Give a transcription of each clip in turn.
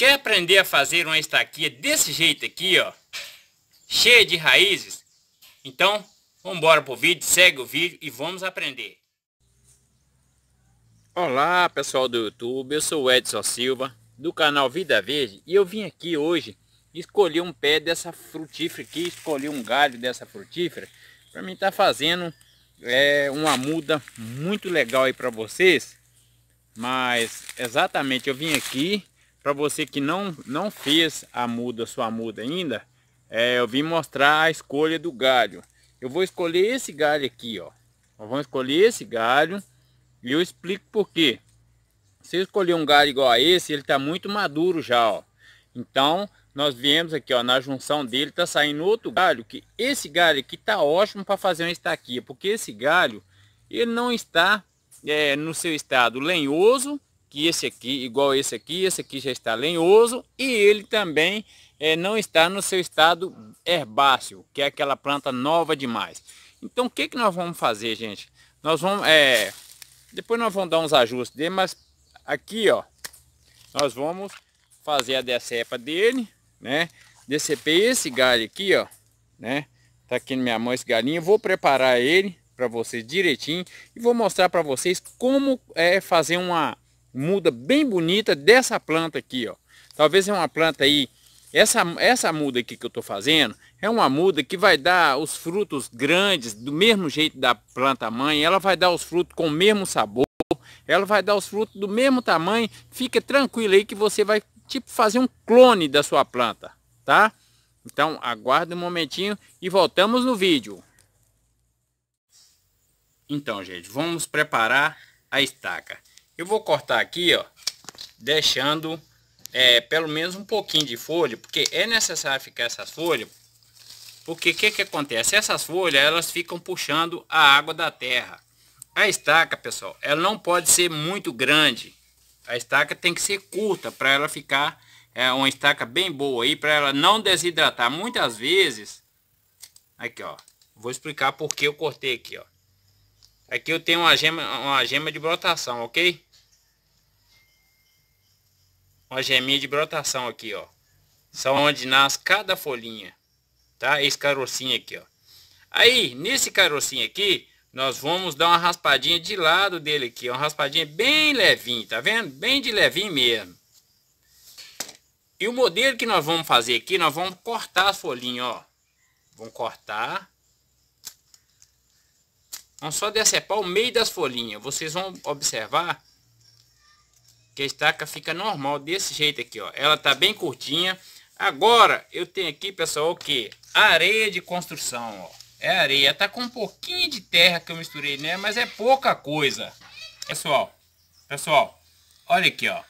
Quer aprender a fazer uma estaquia desse jeito aqui, ó? Cheia de raízes? Então, vamos embora pro vídeo, segue o vídeo e vamos aprender. Olá pessoal do YouTube, eu sou o Edson Silva, do canal Vida Verde, e eu vim aqui hoje escolher um pé dessa frutífera aqui, escolher um galho dessa frutífera, para mim estar tá fazendo é, uma muda muito legal aí para vocês, mas exatamente eu vim aqui para você que não, não fez a muda, sua muda ainda, é, eu vim mostrar a escolha do galho. Eu vou escolher esse galho aqui, ó. Nós vamos escolher esse galho e eu explico por quê. Se eu escolher um galho igual a esse, ele está muito maduro já, ó. Então, nós viemos aqui, ó, na junção dele tá saindo outro galho, que esse galho aqui tá ótimo para fazer uma estaquia, porque esse galho, ele não está é, no seu estado lenhoso que esse aqui, igual esse aqui, esse aqui já está lenhoso e ele também é, não está no seu estado herbáceo, que é aquela planta nova demais. Então o que, que nós vamos fazer, gente? Nós vamos, é, depois nós vamos dar uns ajustes dele, mas aqui, ó, nós vamos fazer a decepa dele, né? Decepei esse galho aqui, ó, né? Tá aqui na minha mão esse galinho, vou preparar ele para vocês direitinho e vou mostrar para vocês como é fazer uma muda bem bonita dessa planta aqui, ó. Talvez é uma planta aí, essa, essa muda aqui que eu estou fazendo, é uma muda que vai dar os frutos grandes, do mesmo jeito da planta mãe, ela vai dar os frutos com o mesmo sabor, ela vai dar os frutos do mesmo tamanho, fica tranquilo aí que você vai tipo fazer um clone da sua planta, tá? Então aguarde um momentinho e voltamos no vídeo. Então gente, vamos preparar a estaca. Eu vou cortar aqui, ó, deixando é, pelo menos um pouquinho de folha, porque é necessário ficar essas folhas, porque o que, que acontece? Essas folhas, elas ficam puxando a água da terra. A estaca, pessoal, ela não pode ser muito grande. A estaca tem que ser curta para ela ficar é, uma estaca bem boa aí, para ela não desidratar. Muitas vezes, aqui ó, vou explicar porque eu cortei aqui ó. Aqui eu tenho uma gema, uma gema de brotação, ok? uma geminha de brotação aqui, ó. São onde nasce cada folhinha, tá? Esse carocinho aqui, ó. Aí, nesse carocinho aqui, nós vamos dar uma raspadinha de lado dele aqui, ó. É uma raspadinha bem levinho, tá vendo? Bem de levinho mesmo. E o modelo que nós vamos fazer aqui, nós vamos cortar as folhinhas, ó. Vamos cortar. Vamos só decepar o meio das folhinhas. Vocês vão observar que a estaca fica normal desse jeito aqui, ó. Ela tá bem curtinha. Agora, eu tenho aqui, pessoal, o que? Areia de construção, ó. É areia, tá com um pouquinho de terra que eu misturei, né? Mas é pouca coisa. Pessoal, pessoal, olha aqui, ó.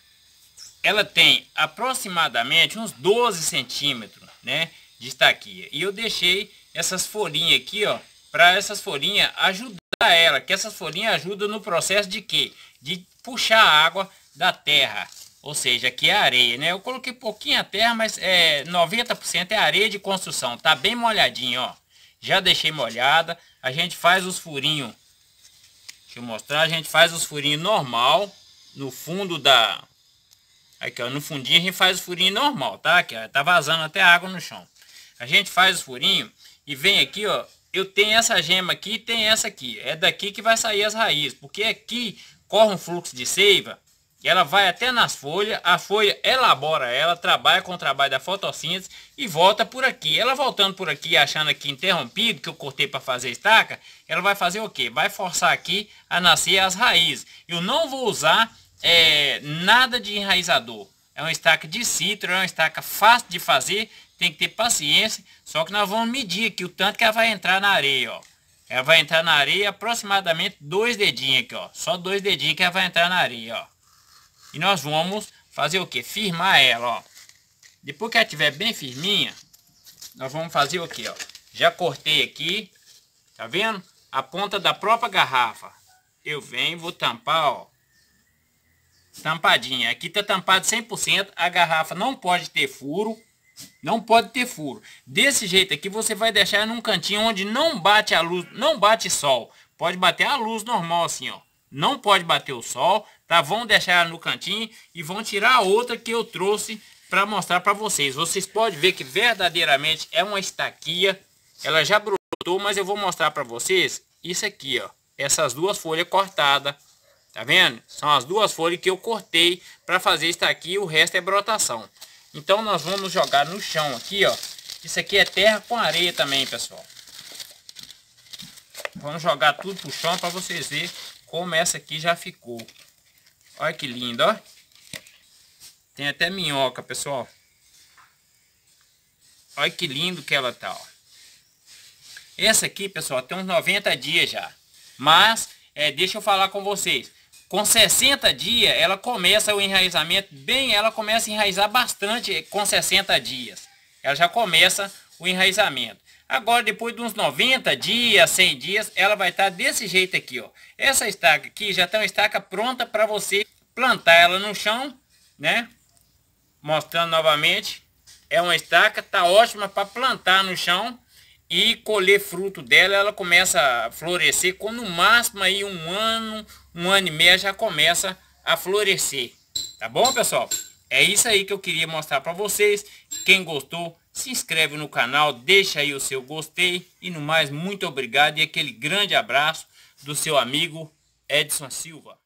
Ela tem aproximadamente uns 12 centímetros, né? De estaquia. E eu deixei essas folhinhas aqui, ó. Para essas folhinhas ajudar ela. Que essas folhinhas ajudam no processo de que De puxar a água da terra. Ou seja, aqui é areia, né? Eu coloquei pouquinha terra, mas é 90% é areia de construção. Tá bem molhadinho, ó. Já deixei molhada. A gente faz os furinhos. Deixa eu mostrar. A gente faz os furinhos normal. No fundo da... Aqui, ó. No fundinho a gente faz os furinhos normal, tá? Aqui, ó. Tá vazando até água no chão. A gente faz os furinhos e vem aqui, ó. Eu tenho essa gema aqui e tem essa aqui. É daqui que vai sair as raízes. Porque aqui corre um fluxo de seiva ela vai até nas folhas, a folha elabora ela, trabalha com o trabalho da fotossíntese e volta por aqui. Ela voltando por aqui, achando aqui interrompido, que eu cortei para fazer estaca, ela vai fazer o quê? Vai forçar aqui a nascer as raízes. Eu não vou usar é, nada de enraizador. É uma estaca de citro, é uma estaca fácil de fazer, tem que ter paciência, só que nós vamos medir aqui o tanto que ela vai entrar na areia, ó. Ela vai entrar na areia aproximadamente dois dedinhos aqui, ó. Só dois dedinhos que ela vai entrar na areia, ó. E nós vamos fazer o que? Firmar ela, ó. Depois que ela estiver bem firminha, nós vamos fazer o que, ó. Já cortei aqui, tá vendo? A ponta da própria garrafa. Eu venho, vou tampar, ó. Tampadinha. Aqui tá tampado 100%. A garrafa não pode ter furo. Não pode ter furo. Desse jeito aqui você vai deixar num cantinho onde não bate a luz, não bate sol. Pode bater a luz normal assim, ó não pode bater o sol, tá? Vão deixar ela no cantinho e vão tirar a outra que eu trouxe para mostrar para vocês. Vocês podem ver que verdadeiramente é uma estaquia, ela já brotou, mas eu vou mostrar para vocês isso aqui, ó. Essas duas folhas cortadas, tá vendo? São as duas folhas que eu cortei para fazer estaquia, o resto é brotação. Então nós vamos jogar no chão aqui, ó. Isso aqui é terra com areia também, pessoal. Vamos jogar tudo pro chão para vocês verem como essa aqui já ficou. Olha que lindo, ó. Tem até minhoca, pessoal. Olha que lindo que ela tá, ó. Essa aqui, pessoal, tem uns 90 dias já. Mas, é, deixa eu falar com vocês. Com 60 dias, ela começa o enraizamento. Bem, ela começa a enraizar bastante com 60 dias. Ela já começa o enraizamento. Agora, depois de uns 90 dias, 100 dias, ela vai estar tá desse jeito aqui, ó. Essa estaca aqui já tem tá uma estaca pronta para você plantar ela no chão, né? Mostrando novamente. É uma estaca, tá ótima para plantar no chão e colher fruto dela. Ela começa a florescer com no máximo aí um ano, um ano e meio já começa a florescer. Tá bom, pessoal? É isso aí que eu queria mostrar para vocês. Quem gostou, se inscreve no canal, deixa aí o seu gostei e no mais, muito obrigado e aquele grande abraço do seu amigo Edson Silva.